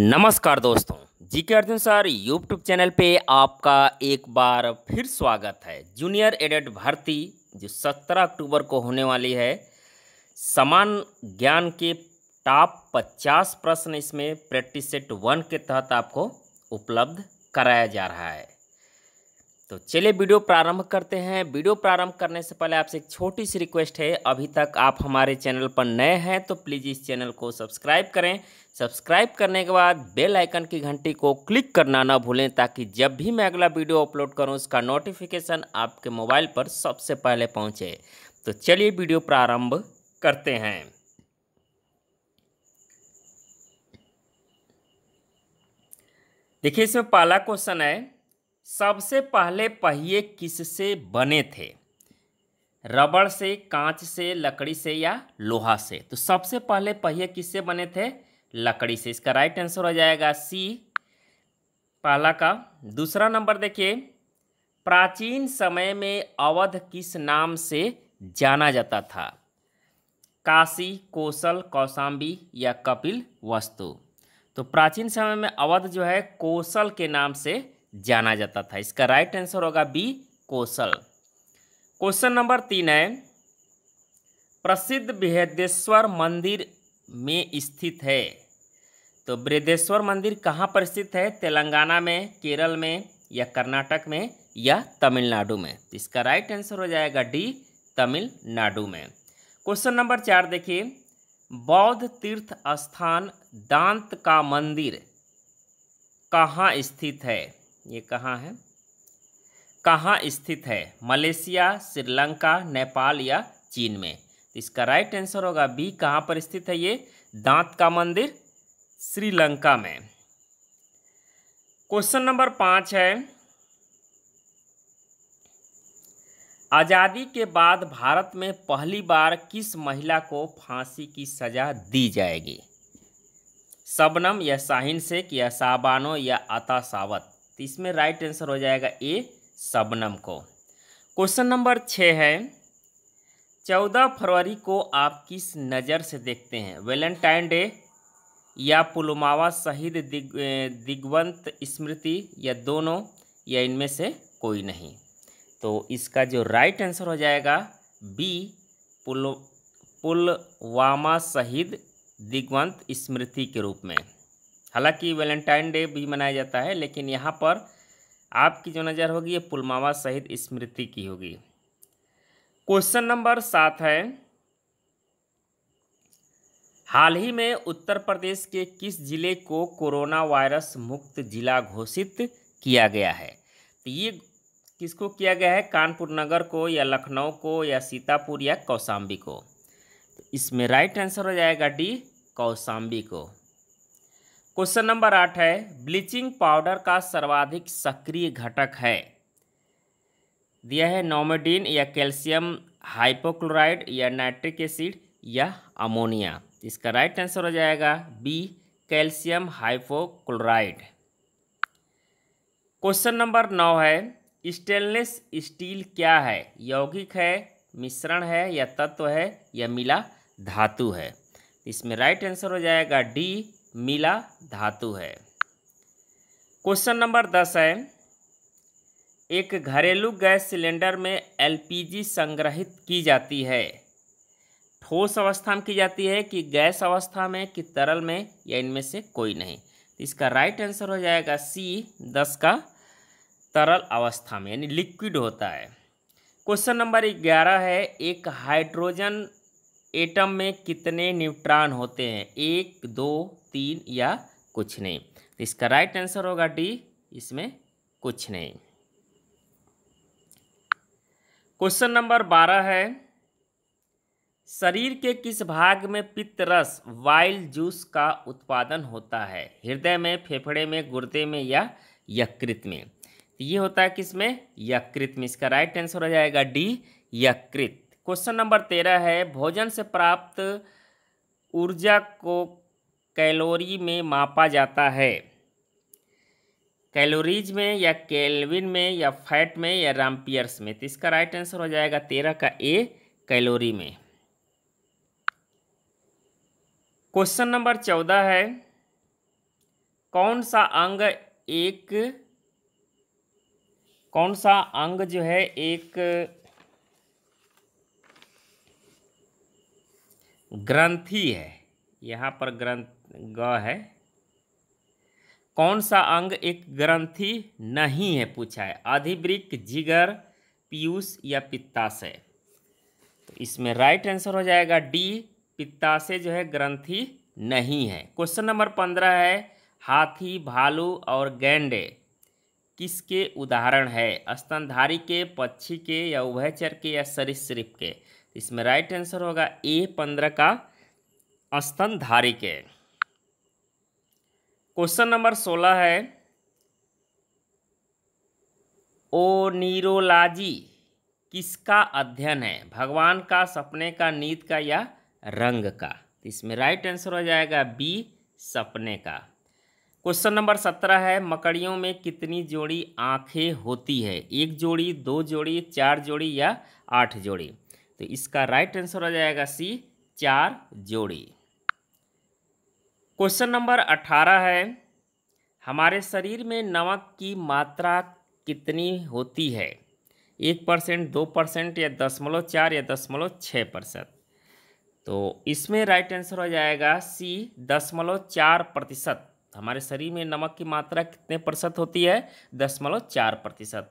नमस्कार दोस्तों जी के अर्जुन सर यूट्यूब चैनल पे आपका एक बार फिर स्वागत है जूनियर एडेड भर्ती जो 17 अक्टूबर को होने वाली है समान ज्ञान के टॉप 50 प्रश्न इसमें प्रैक्टिस सेट वन के तहत आपको उपलब्ध कराया जा रहा है तो चलिए वीडियो प्रारंभ करते हैं वीडियो प्रारंभ करने से पहले आपसे एक छोटी सी रिक्वेस्ट है अभी तक आप हमारे चैनल पर नए हैं तो प्लीज़ इस चैनल को सब्सक्राइब करें सब्सक्राइब करने के बाद बेल आइकन की घंटी को क्लिक करना ना भूलें ताकि जब भी मैं अगला वीडियो अपलोड करूं उसका नोटिफिकेशन आपके मोबाइल पर सबसे पहले पहुँचे तो चलिए वीडियो प्रारंभ करते हैं देखिए इसमें पहला क्वेश्चन है सबसे पहले पहिए किससे बने थे रबड़ से कांच से लकड़ी से या लोहा से तो सबसे पहले पहिए किससे बने थे लकड़ी से इसका राइट आंसर हो जाएगा सी पहला का दूसरा नंबर देखिए प्राचीन समय में अवध किस नाम से जाना जाता था काशी कौशल कौशाम्बी या कपिल वस्तु तो प्राचीन समय में अवध जो है कौशल के नाम से जाना जाता था इसका राइट आंसर होगा बी कौशल क्वेश्चन नंबर तीन है प्रसिद्ध बृहदेश्वर मंदिर में स्थित है तो बृहदेश्वर मंदिर कहाँ पर स्थित है तेलंगाना में केरल में या कर्नाटक में या तमिलनाडु में तो इसका राइट आंसर हो जाएगा डी तमिलनाडु में क्वेश्चन नंबर चार देखिए बौद्ध तीर्थ स्थान दांत का मंदिर कहाँ स्थित है ये कहाँ है कहाँ स्थित है मलेशिया श्रीलंका नेपाल या चीन में इसका राइट आंसर होगा बी कहाँ पर स्थित है ये दांत का मंदिर श्रीलंका में क्वेश्चन नंबर पाँच है आज़ादी के बाद भारत में पहली बार किस महिला को फांसी की सज़ा दी जाएगी शबनम या शाहिन शेख या साबानो या अता सावत तो इसमें राइट आंसर हो जाएगा ए शबनम को क्वेश्चन नंबर छः है चौदह फरवरी को आप किस नज़र से देखते हैं वैलेंटाइन डे या पुलवामा शहीद दिग दिग्वंत स्मृति या दोनों या इनमें से कोई नहीं तो इसका जो राइट आंसर हो जाएगा बी पुल पुलवामा शहीद दिग्वंत स्मृति के रूप में हालांकि वैलेंटाइन डे भी मनाया जाता है लेकिन यहाँ पर आपकी जो नज़र होगी ये पुलवामा शहीद स्मृति की होगी क्वेश्चन नंबर सात है हाल ही में उत्तर प्रदेश के किस जिले को कोरोना वायरस मुक्त जिला घोषित किया गया है तो ये किसको किया गया है कानपुर नगर को या लखनऊ को या सीतापुर या कौशाम्बी को तो इसमें राइट आंसर हो जाएगा डी कौशाम्बी को क्वेश्चन नंबर आठ है ब्लीचिंग पाउडर का सर्वाधिक सक्रिय घटक है दिया है नोमोडीन या कैल्शियम हाइपोक्लोराइड या नाइट्रिक एसिड या अमोनिया इसका राइट आंसर हो जाएगा B calcium hypochloride question number नौ है स्टेनलेस स्टील क्या है यौगिक है मिश्रण है या तत्व है या मिला धातु है इसमें राइट आंसर हो जाएगा डी मिला धातु है क्वेश्चन नंबर दस है एक घरेलू गैस सिलेंडर में एलपीजी संग्रहित की जाती है ठोस अवस्था में की जाती है कि गैस अवस्था में कि तरल में या इनमें से कोई नहीं तो इसका राइट आंसर हो जाएगा सी दस का तरल अवस्था में यानी लिक्विड होता है क्वेश्चन नंबर ग्यारह है एक हाइड्रोजन एटम में कितने न्यूट्रॉन होते हैं एक दो तीन या कुछ नहीं तो इसका राइट आंसर होगा डी इसमें कुछ नहीं क्वेश्चन नंबर बारह है शरीर के किस भाग में पित्त रस वाइल जूस का उत्पादन होता है हृदय में फेफड़े में गुर्दे में या यकृत में तो ये होता है किसमें यकृत में इसका राइट आंसर हो जाएगा डी यकृत क्वेश्चन नंबर तेरह है भोजन से प्राप्त ऊर्जा को कैलोरी में मापा जाता है कैलोरीज में या कैलविन में या फैट में या रामपियर्स में तो इसका राइट आंसर हो जाएगा तेरह का ए कैलोरी में क्वेश्चन नंबर चौदह है कौन सा अंग एक कौन सा अंग जो है एक ग्रंथी है यहाँ पर ग्रंथ ग है कौन सा अंग एक ग्रंथी नहीं है पूछा है अधिवृक जिगर पीयूष या पित्ताशय तो इसमें राइट आंसर हो जाएगा डी पित्ताशय जो है ग्रंथी नहीं है क्वेश्चन नंबर पंद्रह है हाथी भालू और गैंडे किसके उदाहरण है स्तनधारी के पक्षी के या उभयचर के या सरीसृप के इसमें राइट आंसर होगा ए पंद्रह का स्तन धारिक है क्वेश्चन नंबर सोलह है नीरोलाजी किसका अध्ययन है भगवान का सपने का नींद का या रंग का इसमें राइट आंसर हो जाएगा बी सपने का क्वेश्चन नंबर सत्रह है मकड़ियों में कितनी जोड़ी आंखें होती है एक जोड़ी दो जोड़ी चार जोड़ी या आठ जोड़ी तो इसका राइट आंसर हो जाएगा सी चार जोड़ी क्वेश्चन नंबर अठारह है हमारे शरीर में नमक की मात्रा कितनी होती है एक परसेंट दो परसेंट या दसमलव चार या दसमलव छः परसेंट तो इसमें राइट आंसर हो जाएगा सी दसमलव चार प्रतिशत हमारे शरीर में नमक की मात्रा कितने प्रतिशत होती है दसमलव चार प्रतिशत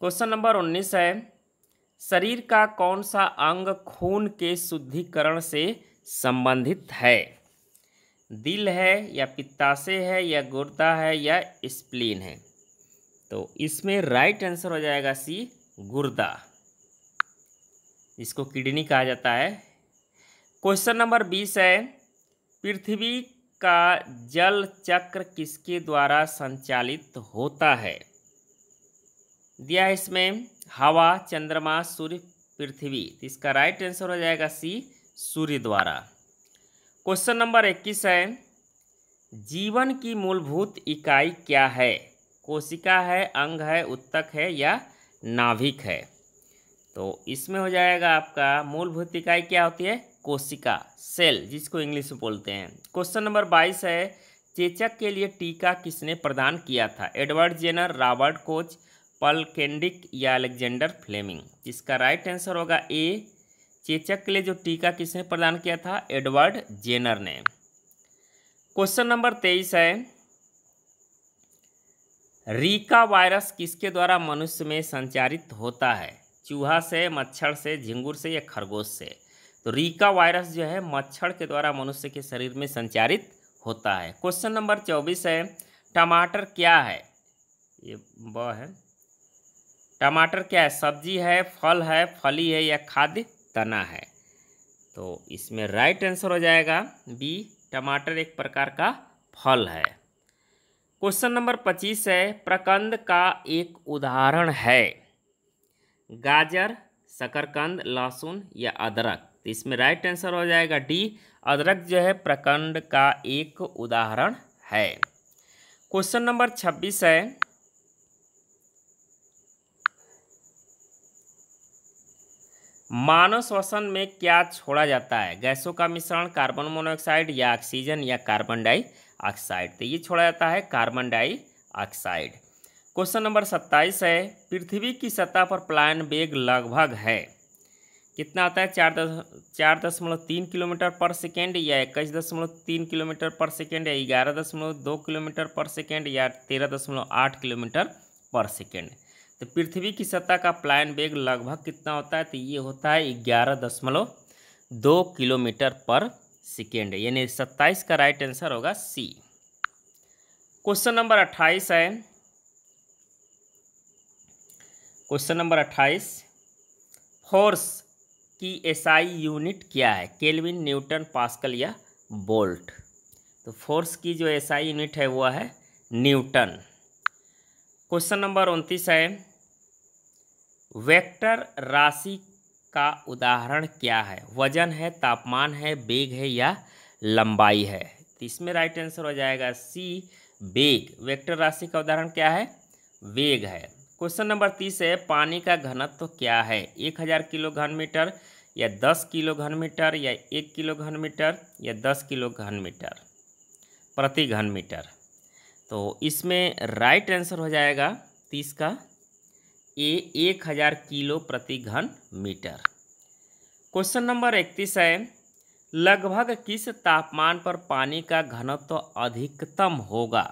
क्वेश्चन नंबर उन्नीस है शरीर का कौन सा अंग खून के शुद्धिकरण से संबंधित है दिल है या पित्ताशय है या गुर्दा है या स्प्लीन है तो इसमें राइट आंसर हो जाएगा सी गुर्दा इसको किडनी कहा जाता है क्वेश्चन नंबर बीस है पृथ्वी का जल चक्र किसके द्वारा संचालित होता है दिया इसमें हवा चंद्रमा सूर्य पृथ्वी तो इसका राइट आंसर हो जाएगा सी सूर्य द्वारा क्वेश्चन नंबर इक्कीस है जीवन की मूलभूत इकाई क्या है कोशिका है अंग है उत्तक है या नाभिक है तो इसमें हो जाएगा आपका मूलभूत इकाई क्या होती है कोशिका सेल जिसको इंग्लिश में बोलते हैं क्वेश्चन नंबर बाईस है चेचक के लिए टीका किसने प्रदान किया था एडवर्ड जेनर रॉबर्ट कोच पलकेंडिक या अलेक्जेंडर फ्लेमिंग इसका राइट आंसर होगा ए चेचक के लिए जो टीका किसने प्रदान किया था एडवर्ड जेनर ने क्वेश्चन नंबर तेईस है रीका वायरस किसके द्वारा मनुष्य में संचारित होता है चूहा से मच्छर से झिंगुर से या खरगोश से तो रीका वायरस जो है मच्छर के द्वारा मनुष्य के शरीर में संचारित होता है क्वेश्चन नंबर चौबीस है टमाटर क्या है ये ब है टमाटर क्या है सब्जी है फल है फली है या खाद्य तना है तो इसमें राइट आंसर हो जाएगा बी टमाटर एक प्रकार का फल है क्वेश्चन नंबर पच्चीस है प्रकंद का एक उदाहरण है गाजर शकरकंद लहसुन या अदरक तो इसमें राइट आंसर हो जाएगा डी अदरक जो है प्रकंड का एक उदाहरण है क्वेश्चन नंबर छब्बीस है मानव श्वसन में क्या छोड़ा जाता है गैसों का मिश्रण कार्बन मोनोऑक्साइड या ऑक्सीजन या कार्बन डाईऑक्साइड तो ये छोड़ा जाता है कार्बन डाईऑक्साइड क्वेश्चन नंबर सत्ताईस है पृथ्वी की सतह पर प्लायन वेग लगभग है कितना आता है चार दस चार दशमलव तीन किलोमीटर पर सेकेंड या इक्कीस दशमलव तीन किलोमीटर पर सेकेंड या ग्यारह दशमलव दो किलोमीटर पर सेकेंड या तेरह दशमलव आठ किलोमीटर पर सेकेंड तो पृथ्वी की सतह का प्लायन वेग लगभग कितना होता है तो ये होता है ग्यारह दशमलव दो किलोमीटर पर सेकेंड यानी सत्ताईस का राइट आंसर होगा सी क्वेश्चन नंबर अट्ठाईस है क्वेश्चन नंबर अट्ठाईस फोर्स की एसआई यूनिट क्या है केल्विन न्यूटन पास्कल या बोल्ट तो फोर्स की जो एसआई यूनिट है वह है न्यूटन क्वेश्चन नंबर उनतीस है वेक्टर राशि का उदाहरण क्या है वजन है तापमान है बेग है या लंबाई है तो इसमें राइट आंसर हो जाएगा सी वेग वेक्टर राशि का उदाहरण क्या है वेग है क्वेश्चन नंबर तीस है पानी का घनत्व तो क्या है एक हज़ार किलो घन मीटर या दस किलो घन मीटर या एक किलो घन मीटर या दस किलो घन मीटर प्रति घन मीटर तो इसमें राइट आंसर हो जाएगा तीस का ए एक हज़ार किलो प्रति घन मीटर क्वेश्चन नंबर इकतीस है लगभग किस तापमान पर पानी का घनत्व तो अधिकतम होगा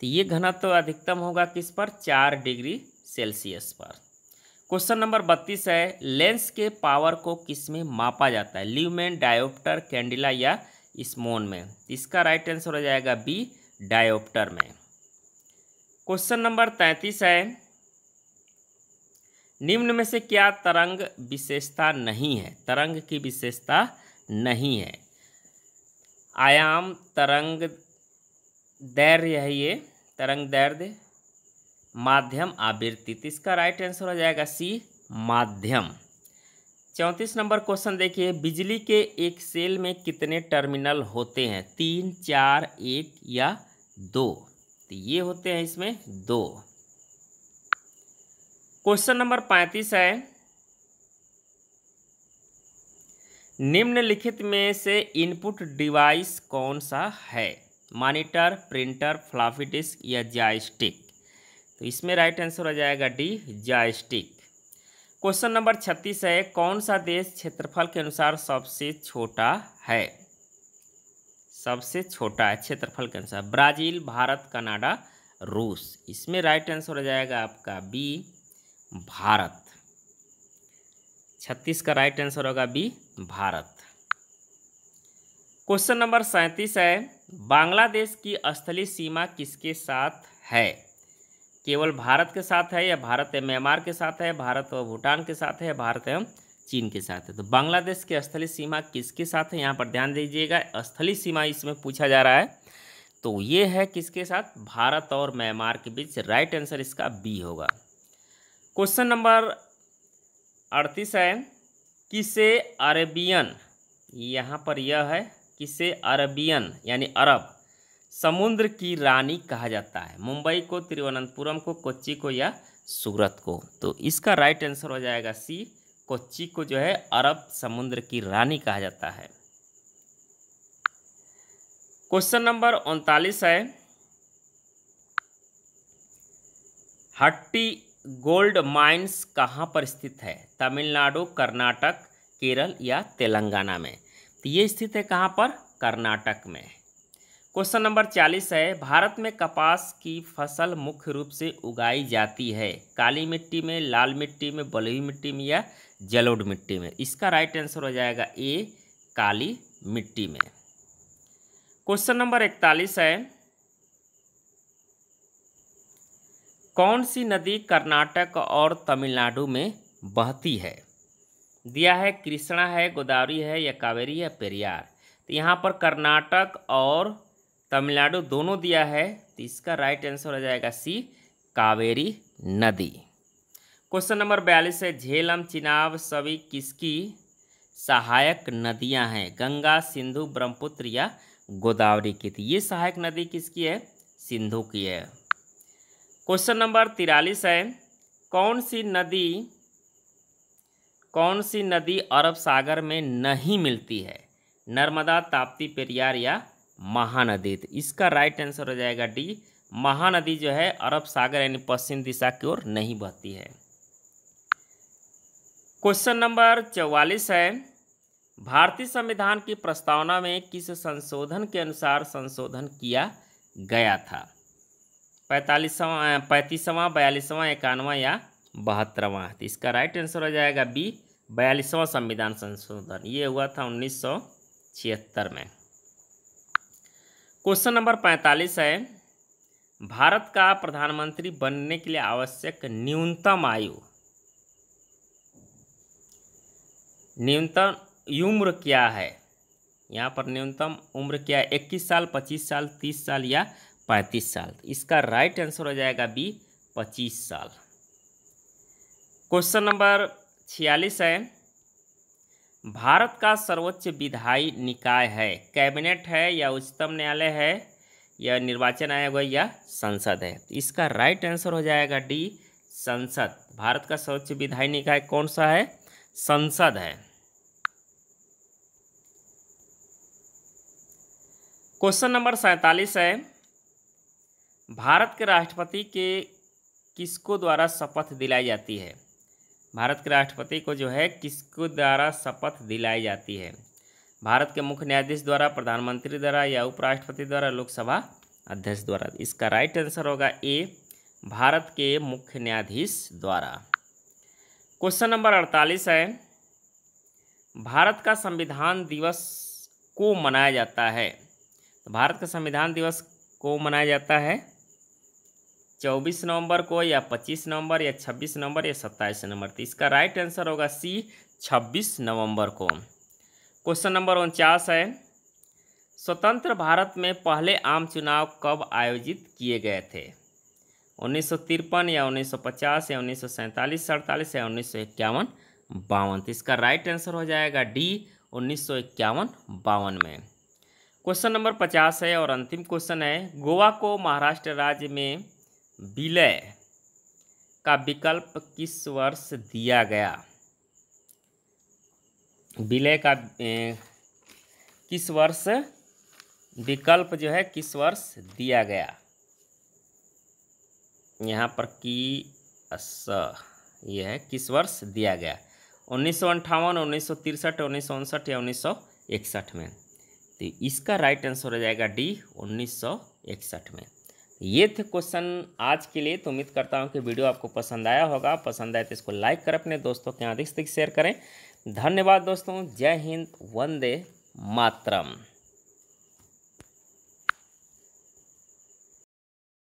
तो ये घनत्व तो अधिकतम होगा किस पर चार डिग्री सेल्सियस पर क्वेश्चन नंबर बत्तीस है लेंस के पावर को किस में मापा जाता है ल्यूमेन डायोप्टर कैंडिला या स्मोन में इसका राइट आंसर हो जाएगा बी डायोप्टर में क्वेश्चन नंबर तैंतीस है निम्न में से क्या तरंग विशेषता नहीं है तरंग की विशेषता नहीं है आयाम तरंग दैर्य है ये तरंग दैर्ध्य माध्यम आवृत्ति तो इसका राइट आंसर हो जाएगा सी माध्यम चौंतीस नंबर क्वेश्चन देखिए बिजली के एक सेल में कितने टर्मिनल होते हैं तीन चार एक या दो तो ये होते हैं इसमें दो क्वेश्चन नंबर पैंतीस है निम्नलिखित में से इनपुट डिवाइस कौन सा है मॉनिटर प्रिंटर फ्लॉपी डिस्क या जॉयस्टिक तो इसमें राइट आंसर हो जाएगा डी जॉयस्टिक क्वेश्चन नंबर छत्तीस है कौन सा देश क्षेत्रफल के अनुसार सबसे छोटा है सबसे छोटा है क्षेत्रफल के अनुसार ब्राज़ील भारत कनाडा रूस इसमें राइट आंसर हो जाएगा आपका बी भारत छत्तीस का राइट आंसर होगा बी भारत क्वेश्चन नंबर सैंतीस है बांग्लादेश की स्थलीय सीमा किसके साथ है केवल भारत के साथ है या भारत एवं म्यांमार के साथ है भारत व भूटान के साथ है भारत एवं चीन के साथ है तो बांग्लादेश की स्थलीय सीमा किसके साथ है यहाँ पर ध्यान दीजिएगा स्थली सीमा इसमें पूछा जा रहा है तो ये है किसके साथ भारत और म्यांमार के बीच राइट आंसर इसका बी होगा क्वेश्चन नंबर अड़तीस है किसे अरेबियन यहाँ पर यह है किसे अरबियन यानी अरब समुद्र की रानी कहा जाता है मुंबई को तिरुवनंतपुरम को कोच्चि को या सूरत को तो इसका राइट आंसर हो जाएगा सी कोच्चि को जो है अरब समुद्र की रानी कहा जाता है क्वेश्चन नंबर उनतालीस है हट्टी गोल्ड माइंस कहाँ पर स्थित है तमिलनाडु कर्नाटक केरल या तेलंगाना में तो ये स्थित है कहाँ पर कर्नाटक में क्वेश्चन नंबर चालीस है भारत में कपास की फसल मुख्य रूप से उगाई जाती है काली मिट्टी में लाल मिट्टी में बलुई मिट्टी में या जलोड मिट्टी में इसका राइट आंसर हो जाएगा ए काली मिट्टी में क्वेश्चन नंबर इकतालीस है कौन सी नदी कर्नाटक और तमिलनाडु में बहती है दिया है कृष्णा है गोदावरी है या कावेरी या पेरियार तो यहाँ पर कर्नाटक और तमिलनाडु दोनों दिया है तो इसका राइट आंसर हो जाएगा सी कावेरी नदी क्वेश्चन नंबर बयालीस है झेलम चिनाब सभी किसकी सहायक नदियां हैं गंगा सिंधु ब्रह्मपुत्र या गोदावरी की थी ये सहायक नदी किसकी है सिंधु की है क्वेश्चन नंबर तिरालीस है कौन सी नदी कौन सी नदी अरब सागर में नहीं मिलती है नर्मदा ताप्ती पेरियार या महानदी तो इसका राइट आंसर हो जाएगा डी महानदी जो है अरब सागर यानी पश्चिम दिशा की ओर नहीं बहती है क्वेश्चन नंबर चौवालीस है भारतीय संविधान की प्रस्तावना में किस संशोधन के अनुसार संशोधन किया गया था पैंतालीसवा पैंतीसवां बयालीसवां इक्यानवा या बहत्तरवा तो इसका राइट आंसर हो जाएगा बी बयालीसवां संविधान संशोधन ये हुआ था उन्नीस सौ छिहत्तर में क्वेश्चन नंबर पैंतालीस है भारत का प्रधानमंत्री बनने के लिए आवश्यक न्यूनतम आयु न्यूनतम उम्र क्या है यहाँ पर न्यूनतम उम्र क्या है इक्कीस साल पच्चीस साल तीस साल या पैंतीस साल इसका राइट आंसर हो जाएगा बी पच्चीस साल क्वेश्चन नंबर छियालीस है भारत का सर्वोच्च विधायी निकाय है कैबिनेट है या उच्चतम न्यायालय है या निर्वाचन आयोग है या संसद है इसका राइट आंसर हो जाएगा डी संसद भारत का सर्वोच्च विधायी निकाय कौन सा है संसद है क्वेश्चन नंबर सैंतालीस है भारत के राष्ट्रपति के किसको द्वारा शपथ दिलाई जाती है भारत के राष्ट्रपति को जो है किसको द्वारा शपथ दिलाई जाती है भारत के मुख्य न्यायाधीश द्वारा प्रधानमंत्री द्वारा या उपराष्ट्रपति द्वारा लोकसभा अध्यक्ष द्वारा इसका राइट आंसर होगा ए भारत के मुख्य न्यायाधीश द्वारा क्वेश्चन नंबर अड़तालीस है भारत का संविधान दिवस को मनाया जाता है भारत का संविधान दिवस को मनाया जाता है चौबीस नवंबर को या पच्चीस नवंबर या छब्बीस नवंबर या सत्ताईस नवंबर तो इसका राइट आंसर होगा सी छब्बीस नवंबर को क्वेश्चन नंबर उनचास है स्वतंत्र भारत में पहले आम चुनाव कब आयोजित किए गए थे उन्नीस या 1950 या उन्नीस सौ सैंतालीस या उन्नीस सौ इक्यावन बावन तो इसका राइट आंसर हो जाएगा डी उन्नीस सौ इक्यावन बावन में क्वेश्चन नंबर पचास है और अंतिम क्वेश्चन है गोवा को महाराष्ट्र राज्य में विलय का विकल्प किस वर्ष दिया गया विलय का ए, किस वर्ष विकल्प जो है किस वर्ष दिया गया यहाँ पर की यह है किस वर्ष दिया गया उन्नीस सौ अंठावन उन्नीस सौ तिरसठ उन्नीस सौ उनसठ या उन्नीस सौ इकसठ में तो इसका राइट आंसर हो जाएगा डी उन्नीस में ये थे क्वेश्चन आज के लिए तो उम्मीद करता हूँ कि वीडियो आपको पसंद आया होगा पसंद आए तो इसको लाइक कर अपने दोस्तों के यहाँ अधिक से अधिक शेयर करें धन्यवाद दोस्तों जय हिंद वंदे मातरम